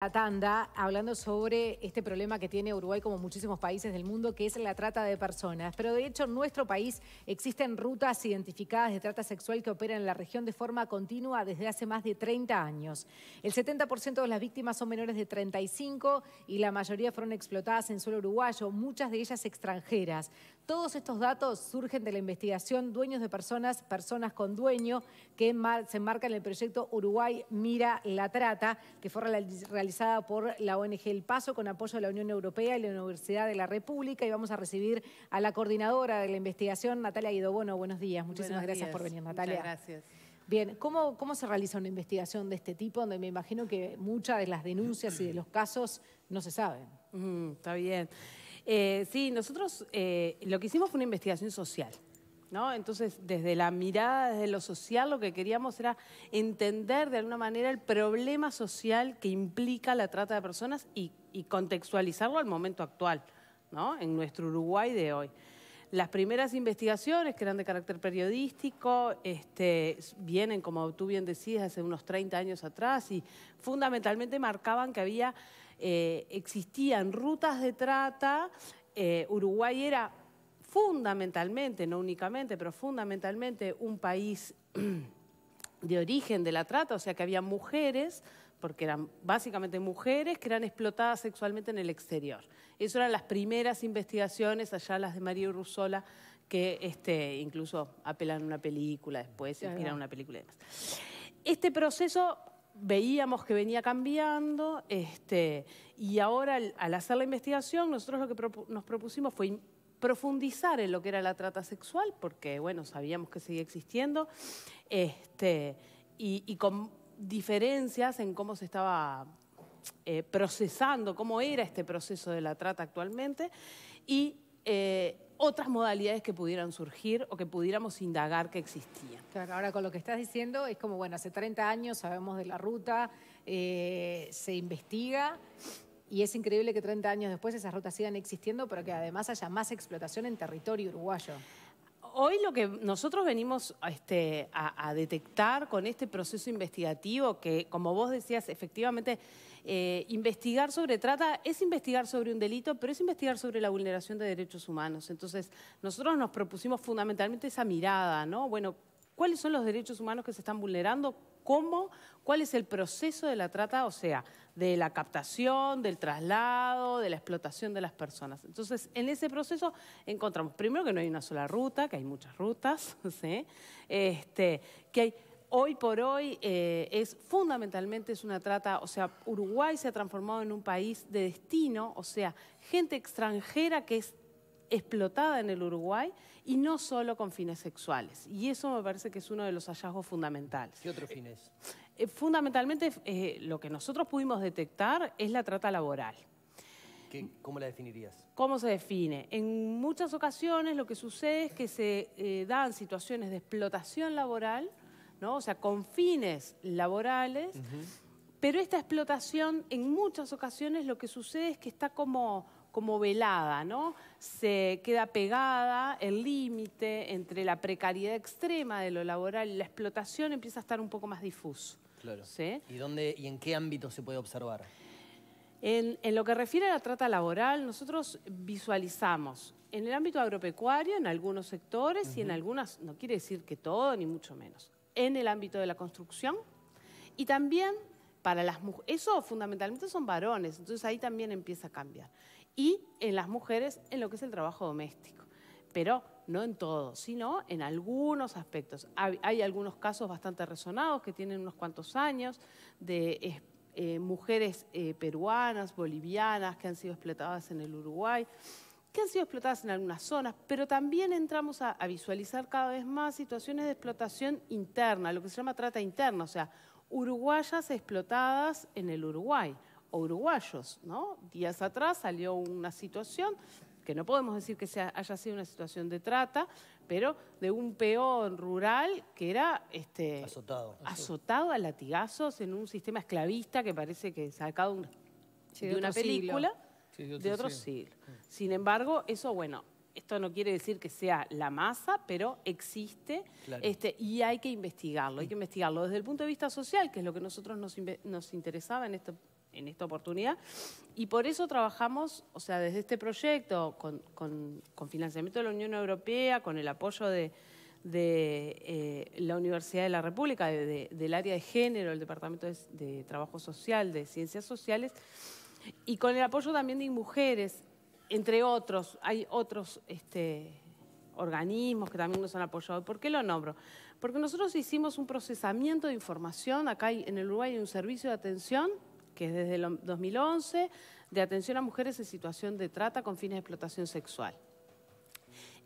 La tanda, hablando sobre este problema que tiene Uruguay como muchísimos países del mundo, que es la trata de personas. Pero de hecho en nuestro país existen rutas identificadas de trata sexual que operan en la región de forma continua desde hace más de 30 años. El 70% de las víctimas son menores de 35 y la mayoría fueron explotadas en suelo uruguayo, muchas de ellas extranjeras. Todos estos datos surgen de la investigación Dueños de Personas, Personas con Dueño, que se enmarca en el proyecto Uruguay Mira la Trata, que fue realizada por la ONG El Paso con apoyo de la Unión Europea y la Universidad de la República. Y vamos a recibir a la coordinadora de la investigación, Natalia bueno, Buenos días, muchísimas gracias por venir, Natalia. gracias. Bien, ¿cómo, se realiza una investigación de este tipo, donde me imagino que muchas de las denuncias y de los casos no se saben? Mm, está bien. Eh, sí, nosotros eh, lo que hicimos fue una investigación social. ¿No? Entonces, desde la mirada, desde lo social, lo que queríamos era entender de alguna manera el problema social que implica la trata de personas y, contextualizarlo al momento actual, ¿no? en nuestro Uruguay de hoy. Las primeras investigaciones, que eran de carácter periodístico, este, vienen, como tú bien decías, hace unos 30 años atrás y fundamentalmente marcaban que había eh, existían rutas de trata, eh, Uruguay era fundamentalmente, no únicamente, pero fundamentalmente un país de origen de la trata, o sea que había mujeres porque eran básicamente mujeres que eran explotadas sexualmente en el exterior. Esas eran las primeras investigaciones, allá las de María Rusola que este, incluso apelan a una película después, inspiran una película y demás. Este proceso veíamos que venía cambiando este, y ahora al, hacer la investigación nosotros lo que nos propusimos fue profundizar en lo que era la trata sexual, porque bueno, sabíamos que seguía existiendo, este, y, con diferencias en cómo se estaba eh, procesando, cómo era este proceso de la trata actualmente, y eh, otras modalidades que pudieran surgir o que pudiéramos indagar que existían. Claro, ahora con lo que estás diciendo es como, bueno, hace 30 años sabemos de la ruta, eh, se investiga y es increíble que 30 años después esas rutas sigan existiendo, pero que además haya más explotación en territorio uruguayo. Hoy lo que nosotros venimos este, a detectar con este proceso investigativo, que como vos decías, efectivamente eh, investigar sobre trata es investigar sobre un delito, pero es investigar sobre la vulneración de derechos humanos. Entonces, nosotros nos propusimos fundamentalmente esa mirada, ¿no? Bueno, ¿cuáles son los derechos humanos que se están vulnerando? ¿Cómo? ¿Cuál es el proceso de la trata? O sea, de la captación, del traslado, de la explotación de las personas. Entonces, en ese proceso encontramos, primero, que no hay una sola ruta, que hay muchas rutas, ¿sí? este, que hay hoy por hoy eh, es fundamentalmente es una trata, o sea, Uruguay se ha transformado en un país de destino, o sea, gente extranjera que es explotada en el Uruguay y no solo con fines sexuales. Y eso me parece que es uno de los hallazgos fundamentales. ¿Qué otros fines? Eh, eh, fundamentalmente lo que nosotros pudimos detectar es la trata laboral. ¿Cómo la definirías? ¿Cómo se define? En muchas ocasiones lo que sucede es que se dan situaciones de explotación laboral o sea, con fines laborales. Pero esta explotación, en muchas ocasiones, lo que sucede es que está como, velada, ¿no? Se queda pegada el límite entre la precariedad extrema de lo laboral y la explotación empieza a estar un poco más difuso. ¿Y, dónde, ¿Y en qué ámbito se puede observar? En, lo que refiere a la trata laboral, nosotros visualizamos en el ámbito agropecuario, en algunos sectores y en algunas, no quiere decir que todo, ni mucho menos en el ámbito de la construcción y también para las mujeres, eso fundamentalmente son varones, entonces ahí también empieza a cambiar. Y en las mujeres en lo que es el trabajo doméstico, pero no en todo, sino en algunos aspectos. Hay, algunos casos bastante resonados que tienen unos cuantos años de eh, eh, mujeres eh, peruanas, bolivianas que han sido explotadas en el Uruguay que han sido explotadas en algunas zonas, pero también entramos a, visualizar cada vez más situaciones de explotación interna, lo que se llama trata interna, o sea, uruguayas explotadas en el Uruguay, o uruguayos, ¿no? Días atrás salió una situación, que no podemos decir que sea, haya sido una situación de trata, pero de un peón rural que era este, azotado. Ah, azotado a latigazos en un sistema esclavista que parece que sacado de, una película de, otro siglo. Sin embargo, eso, bueno, esto no quiere decir que sea la masa, pero existe este, y hay que investigarlo, hay que mm. investigarlo desde el punto de vista social, que es lo que nosotros nos, interesaba en, en esta oportunidad. Y por eso trabajamos, o sea, desde este proyecto, con, financiamiento de la Unión Europea, con el apoyo de, eh, la Universidad de la República, del área de género, el Departamento de Trabajo Social, de Ciencias Sociales, y con el apoyo también de mujeres, entre otros, hay otros este, organismos que también nos han apoyado. ¿Por qué lo nombro? Porque nosotros hicimos un procesamiento de información, acá en el Uruguay hay un servicio de atención, que es desde el 2011, de atención a mujeres en situación de trata con fines de explotación sexual.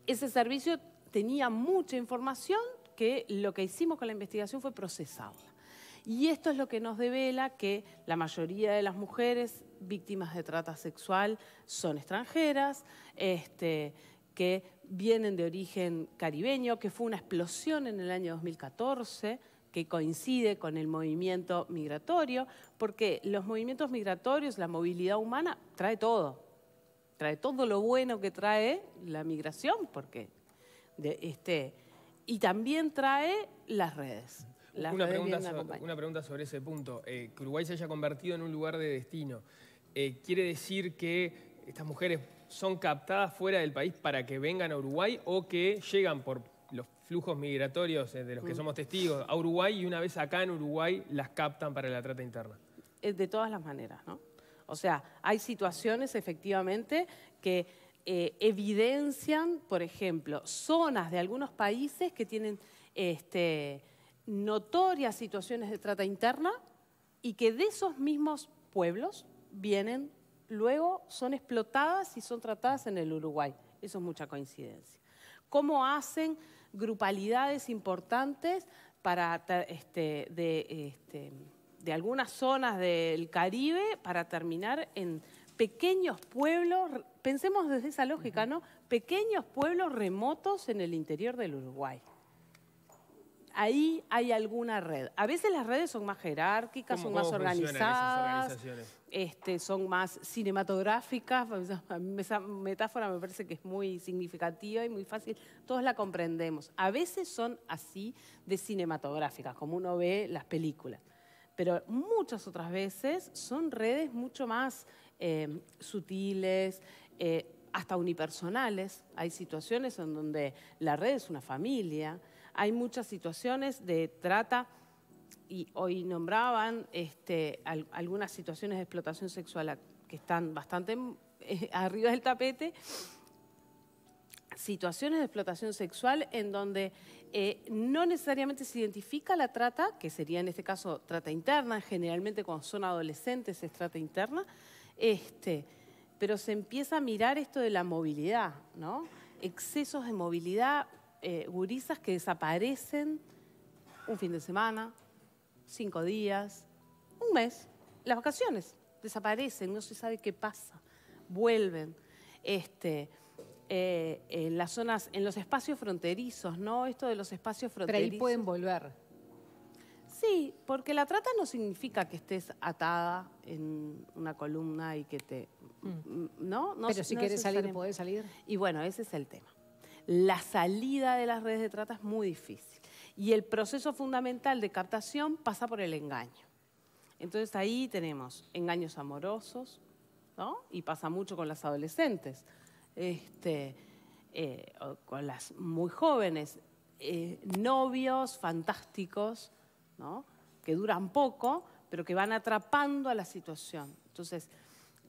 Ese servicio tenía mucha información que lo que hicimos con la investigación fue procesarla. Y esto es lo que nos devela que la mayoría de las mujeres víctimas de trata sexual son extranjeras, este, que vienen de origen caribeño, que fue una explosión en el año 2014 que coincide con el movimiento migratorio, porque los movimientos migratorios, la movilidad humana, trae todo. Trae todo lo bueno que trae la migración, porque de, este, y también trae las redes una, pregunta sobre, ese punto. Eh, que Uruguay se haya convertido en un lugar de destino. Eh, ¿Quiere decir que estas mujeres son captadas fuera del país para que vengan a Uruguay o que llegan por los flujos migratorios eh, de los que mm. somos testigos a Uruguay y una vez acá en Uruguay las captan para la trata interna? de todas las maneras, ¿no? O sea, hay situaciones efectivamente que evidencian, por ejemplo, zonas de algunos países que tienen este, notorias situaciones de trata interna y que de esos mismos pueblos vienen, luego son explotadas y son tratadas en el Uruguay. Eso es mucha coincidencia. ¿Cómo hacen grupalidades importantes para, este, de, este, de algunas zonas del Caribe para terminar en pequeños pueblos, pensemos desde esa lógica, ¿no? Pequeños pueblos remotos en el interior del Uruguay ahí hay alguna red. A veces las redes son más jerárquicas, son más organizadas, este, son más cinematográficas. Esa metáfora me parece que es muy significativa y muy fácil. Todos la comprendemos. A veces son así de cinematográficas, como uno ve las películas. Pero muchas otras veces son redes mucho más eh, sutiles, eh, hasta unipersonales. Hay situaciones en donde la red es una familia, hay muchas situaciones de trata y hoy nombraban este, algunas situaciones de explotación sexual que están bastante eh, arriba del tapete, situaciones de explotación sexual en donde eh, no necesariamente se identifica la trata, que sería en este caso trata interna, generalmente cuando son adolescentes es trata interna, este, pero se empieza a mirar esto de la movilidad, ¿no? Excesos de movilidad, eh, gurisas que desaparecen un fin de semana, cinco días, un mes, las vacaciones, desaparecen, no se sabe qué pasa, vuelven. Este, eh, en las zonas, en los espacios fronterizos, ¿no? Esto de los espacios fronterizos. Pero ahí pueden volver. Sí, porque la trata no significa que estés atada en una columna y que te... Mm. ¿no? ¿no? Pero si quieres salir, puedes salir. Y bueno, ese es el tema la salida de las redes de trata es muy difícil. Y el proceso fundamental de captación pasa por el engaño. Entonces ahí tenemos engaños amorosos, ¿no? Y pasa mucho con las adolescentes, este, eh, con las muy jóvenes, eh, novios fantásticos, ¿no? Que duran poco, pero que van atrapando a la situación. Entonces,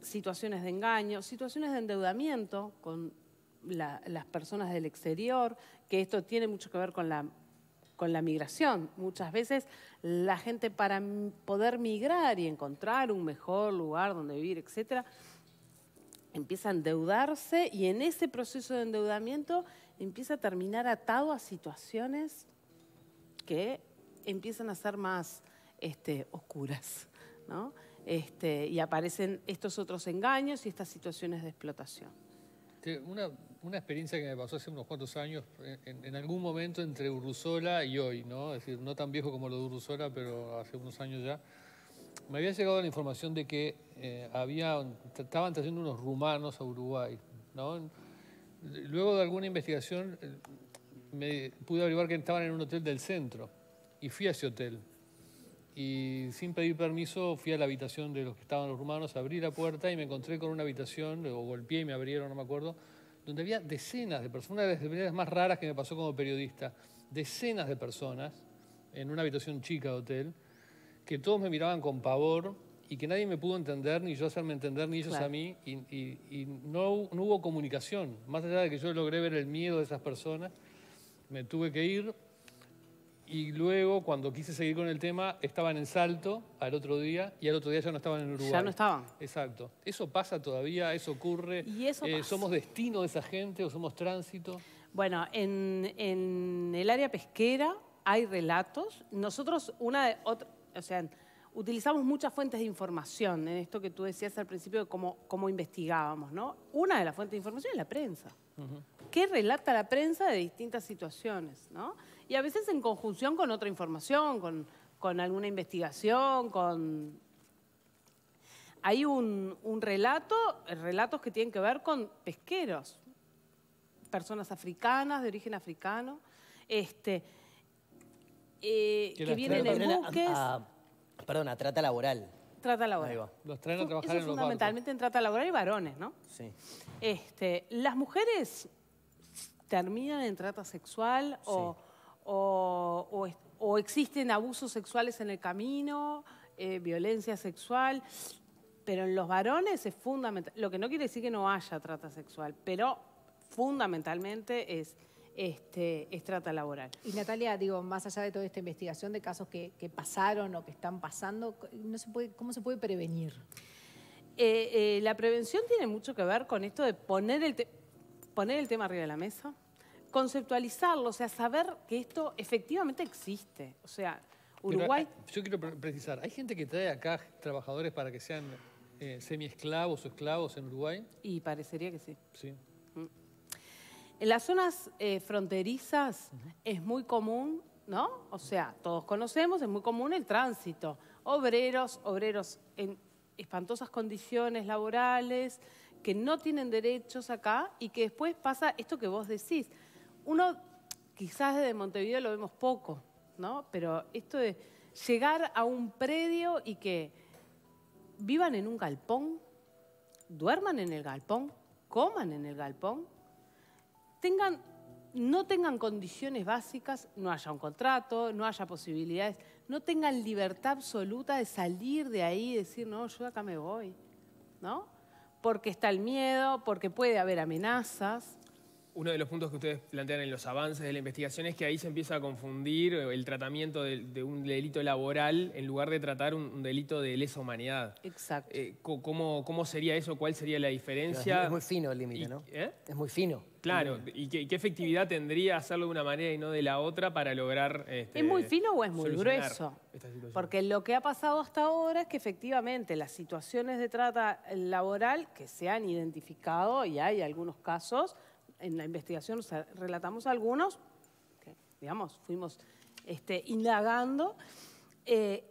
situaciones de engaño, situaciones de endeudamiento con las personas del exterior, que esto tiene mucho que ver con la, con la migración. Muchas veces la gente para poder migrar y encontrar un mejor lugar donde vivir, etc empieza a endeudarse y en ese proceso de endeudamiento empieza a terminar atado a situaciones que empiezan a ser más este, oscuras, Este, y aparecen estos otros engaños y estas situaciones de explotación. una una experiencia que me pasó hace unos cuantos años, en, algún momento entre Urusola y hoy, ¿no? Es decir, no tan viejo como lo de Urrusola, pero hace unos años ya. Me había llegado la información de que eh, había, estaban trayendo unos rumanos a Uruguay, Luego de alguna investigación eh, me pude averiguar que estaban en un hotel del centro y fui a ese hotel. Y sin pedir permiso fui a la habitación de los que estaban los rumanos, abrí la puerta y me encontré con una habitación, o golpeé y me abrieron, no me acuerdo, donde había decenas de personas, una de las más raras que me pasó como periodista, decenas de personas en una habitación chica de hotel, que todos me miraban con pavor y que nadie me pudo entender, ni yo hacerme entender, ni ellos a mí, y, no, no hubo comunicación. Más allá de que yo logré ver el miedo de esas personas, me tuve que ir y luego cuando quise seguir con el tema estaban en Salto al otro día y al otro día ya no estaban en Uruguay. Ya no estaban. Exacto. Eso pasa todavía, eso ocurre. Y eso eh, ¿Somos destino de esa gente o somos tránsito? Bueno, en, el área pesquera hay relatos. Nosotros una de o sea, utilizamos muchas fuentes de información en esto que tú decías al principio de cómo, investigábamos, ¿no? Una de las fuentes de información es la prensa qué relata la prensa de distintas situaciones, ¿no? Y a veces en conjunción con otra información, con, alguna investigación, con... Hay un, relato, relatos que tienen que ver con pesqueros, personas africanas, de origen africano, este, eh, que vienen en buques... perdón, a trata laboral trata laboral. Los traen a trabajar en los fundamentalmente en trata laboral y varones, ¿no? Sí. Este, las mujeres terminan en trata sexual o, existen abusos sexuales en el camino, eh, violencia sexual. Pero en los varones es fundamental, lo que no quiere decir que no haya trata sexual, pero fundamentalmente es este, es trata laboral. Y Natalia, digo, más allá de toda esta investigación de casos que, pasaron o que están pasando, ¿cómo se puede prevenir? Eh, eh, la prevención tiene mucho que ver con esto de poner el, poner el tema arriba de la mesa, conceptualizarlo, o sea, saber que esto efectivamente existe. O sea, Uruguay... Ah, yo quiero precisar, ¿hay gente que trae acá trabajadores para que sean eh, semi-esclavos o esclavos en Uruguay? Y parecería que sí. Sí. Mm. En las zonas eh, fronterizas es muy común, ¿no? O sea, todos conocemos, es muy común el tránsito. Obreros, obreros en espantosas condiciones laborales, que no tienen derechos acá y que después pasa esto que vos decís, uno quizás desde Montevideo lo vemos poco, ¿no? Pero esto de llegar a un predio y que vivan en un galpón, duerman en el galpón, coman en el galpón, no tengan condiciones básicas, no haya un contrato, no haya posibilidades, no tengan libertad absoluta de salir de ahí y decir, no, yo acá me voy, ¿no? Porque está el miedo, porque puede haber amenazas, uno de los puntos que ustedes plantean en los avances de la investigación es que ahí se empieza a confundir el tratamiento de, un delito laboral en lugar de tratar un, delito de lesa humanidad. Exacto. Eh, ¿cómo, sería eso? ¿Cuál sería la diferencia? Es muy fino el límite, ¿no? ¿eh? Es muy fino. Claro, ¿y qué, efectividad tendría hacerlo de una manera y no de la otra para lograr... Este, ¿Es muy fino o es muy grueso? Porque lo que ha pasado hasta ahora es que efectivamente las situaciones de trata laboral que se han identificado, y hay algunos casos, en la investigación relatamos algunos, digamos, fuimos este, indagando. Eh,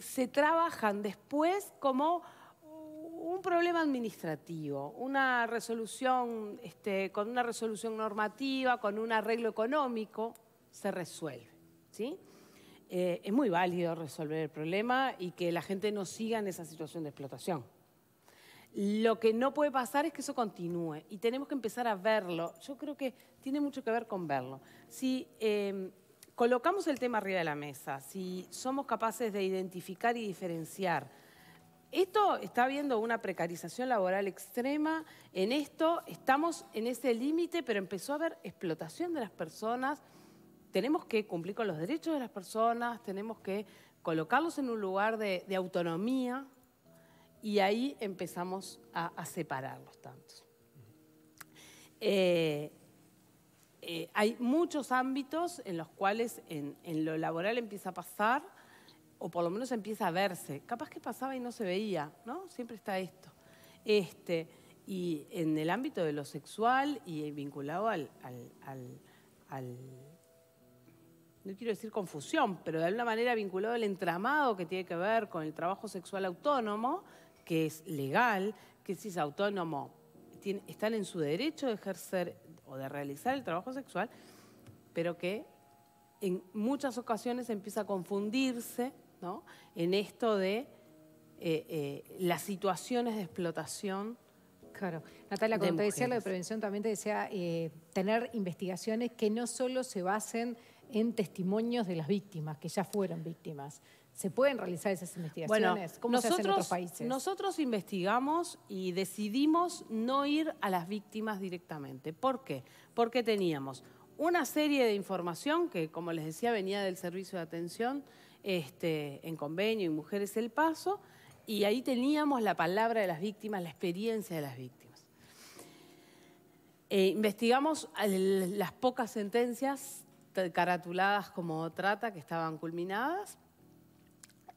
se trabajan después como un problema administrativo, una resolución, este, con una resolución normativa, con un arreglo económico, se resuelve. ¿sí? Eh, es muy válido resolver el problema y que la gente no siga en esa situación de explotación. Lo que no puede pasar es que eso continúe y tenemos que empezar a verlo. Yo creo que tiene mucho que ver con verlo. Si em, colocamos el tema arriba de la mesa, si somos capaces de identificar y diferenciar, esto está habiendo una precarización laboral extrema, en esto estamos en ese límite, pero empezó a haber explotación de las personas, tenemos que cumplir con los derechos de las personas, tenemos que colocarlos en un lugar de autonomía, y ahí empezamos a, a separar los tantos. Eh, eh, hay muchos ámbitos en los cuales en, lo laboral empieza a pasar, o por lo menos empieza a verse. Capaz que pasaba y no se veía, ¿no? Siempre está esto. Este, y en el ámbito de lo sexual y vinculado al no quiero decir confusión, pero de alguna manera vinculado al entramado que tiene que ver con el trabajo sexual autónomo, que es legal, que si es autónomo, están en su derecho de ejercer o de realizar el trabajo sexual, pero que en muchas ocasiones empieza a confundirse en esto de eh, eh, las situaciones de explotación. Claro. Natalia, cuando te decía lo de prevención, también te decía eh, tener investigaciones que no solo se basen en testimonios de las víctimas, que ya fueron víctimas, ¿Se pueden realizar esas investigaciones? nosotros, se en otros países? Nosotros investigamos y decidimos no ir a las víctimas directamente. ¿Por qué? Porque teníamos una serie de información que, como les decía, venía del servicio de atención este, en convenio y Mujeres El Paso, y ahí teníamos la palabra de las víctimas, la experiencia de las víctimas. Eh, investigamos las pocas sentencias caratuladas como trata que estaban culminadas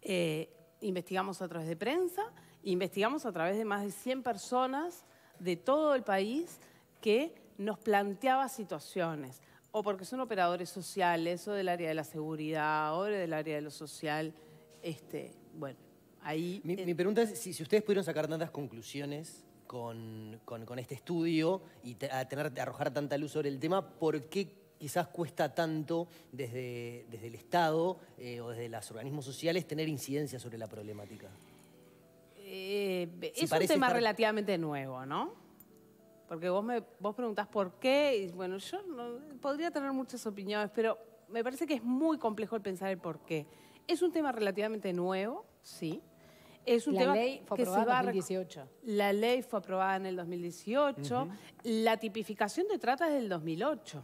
eh, investigamos a través de prensa, investigamos a través de más de 100 personas de todo el país que nos planteaba situaciones, o porque son operadores sociales, o del área de la seguridad, o del área de lo social. Este, bueno, ahí... Mi, pregunta es si, ustedes pudieron sacar tantas conclusiones con, este estudio y tener, arrojar tanta luz sobre el tema, ¿por qué quizás cuesta tanto desde, el Estado eh, o desde los organismos sociales tener incidencia sobre la problemática? Eh, es un tema relativamente nuevo, ¿no? Porque vos me vos preguntás por qué, y bueno, yo no, podría tener muchas opiniones, pero me parece que es muy complejo el pensar el por qué. Es un tema relativamente nuevo, sí. Es la ley fue aprobada en 2018. La ley fue aprobada en el 2018. La tipificación de trata es del 2008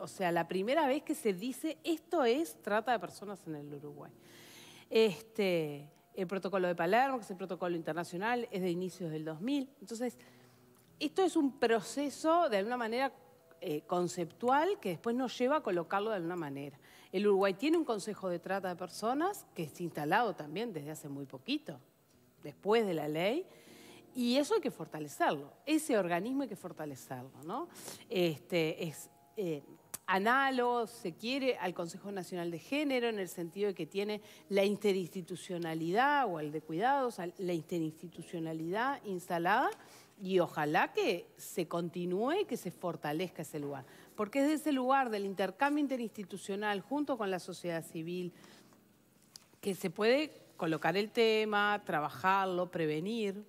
o sea, la primera vez que se dice esto es trata de personas en el Uruguay. Este, el protocolo de Palermo, que es el protocolo internacional, es de inicios del 2000. Entonces, esto es un proceso de alguna manera eh, conceptual que después nos lleva a colocarlo de alguna manera. El Uruguay tiene un Consejo de Trata de Personas que es instalado también desde hace muy poquito, después de la ley, y eso hay que fortalecerlo. Ese organismo hay que fortalecerlo, ¿no? Este, es, eh, análogos, se quiere, al Consejo Nacional de Género, en el sentido de que tiene la interinstitucionalidad o el de cuidados, la interinstitucionalidad instalada, y ojalá que se continúe y que se fortalezca ese lugar. Porque es de ese lugar del intercambio interinstitucional junto con la sociedad civil que se puede colocar el tema, trabajarlo, prevenir.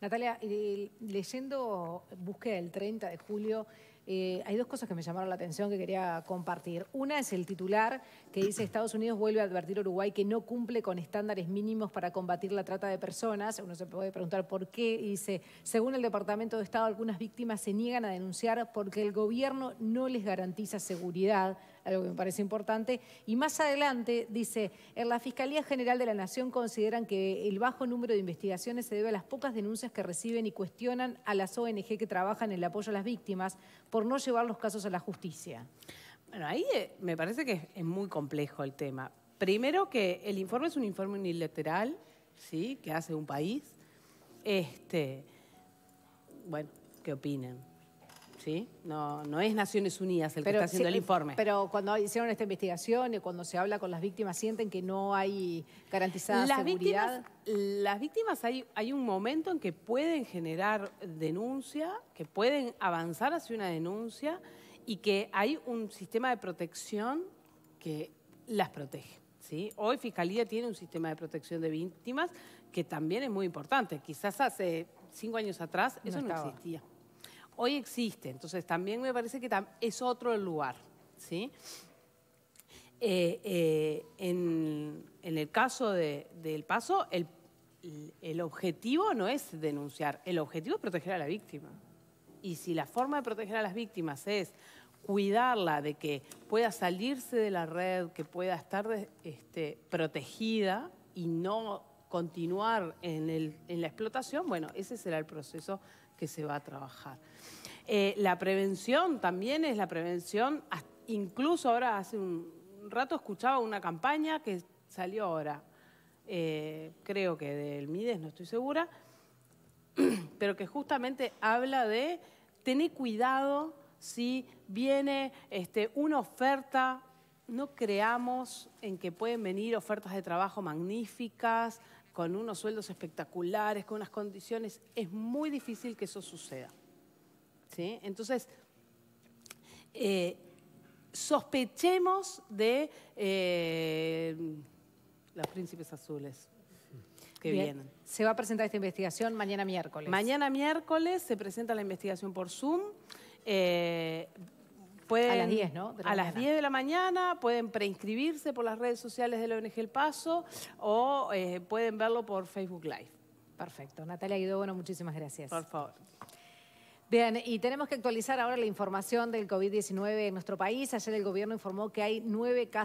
Natalia, leyendo, búsqueda el 30 de julio eh, hay dos cosas que me llamaron la atención que quería compartir. Una es el titular que dice Estados Unidos vuelve a advertir a Uruguay que no cumple con estándares mínimos para combatir la trata de personas. Uno se puede preguntar por qué. dice, según el Departamento de Estado, algunas víctimas se niegan a denunciar porque el gobierno no les garantiza seguridad algo que me parece importante. Y más adelante dice, en la Fiscalía General de la Nación consideran que el bajo número de investigaciones se debe a las pocas denuncias que reciben y cuestionan a las ONG que trabajan en el apoyo a las víctimas por no llevar los casos a la justicia. Bueno, ahí eh, me parece que es muy complejo el tema. Primero que el informe es un informe unilateral, ¿sí? Que hace un país. Este, bueno, ¿qué opinan? ¿sí? No, no es Naciones Unidas el que está haciendo el informe. Pero cuando hicieron esta investigación y cuando se habla con las víctimas, ¿sienten que no hay garantizada las seguridad? Víctimas, las víctimas hay, un momento en que pueden generar denuncia, que pueden avanzar hacia una denuncia y que hay un sistema de protección que las protege. Hoy Fiscalía tiene un sistema de protección de víctimas que también es muy importante. Quizás hace cinco años atrás eso no existía hoy existe. Entonces también me parece que es otro lugar. ¿sí? Eh, eh, en, el caso del paso, el, objetivo no es denunciar, el objetivo es proteger a la víctima. Y si la forma de proteger a las víctimas es cuidarla de que pueda salirse de la red, que pueda estar este, protegida y no continuar en, en la explotación, bueno, ese será el proceso que se va a trabajar. Eh, la prevención también es la prevención, incluso ahora hace un rato escuchaba una campaña que salió ahora, eh, creo que del Mides, no estoy segura, pero que justamente habla de tener cuidado si viene este, una oferta, no creamos en que pueden venir ofertas de trabajo magníficas, con unos sueldos espectaculares, con unas condiciones, es muy difícil que eso suceda. ¿Sí? Entonces, eh, sospechemos de eh, los príncipes azules que vienen. Se va a presentar esta investigación mañana miércoles. Mañana miércoles se presenta la investigación por Zoom. Eh, a las 10, ¿no? a las 10 de la mañana pueden preinscribirse por las redes sociales de la ONG El Paso o eh, pueden verlo por Facebook Live. Perfecto. Natalia Guido, bueno, muchísimas gracias. Por favor. Bien, y tenemos que actualizar ahora la información del COVID-19 en nuestro país. Ayer el gobierno informó que hay nueve casos.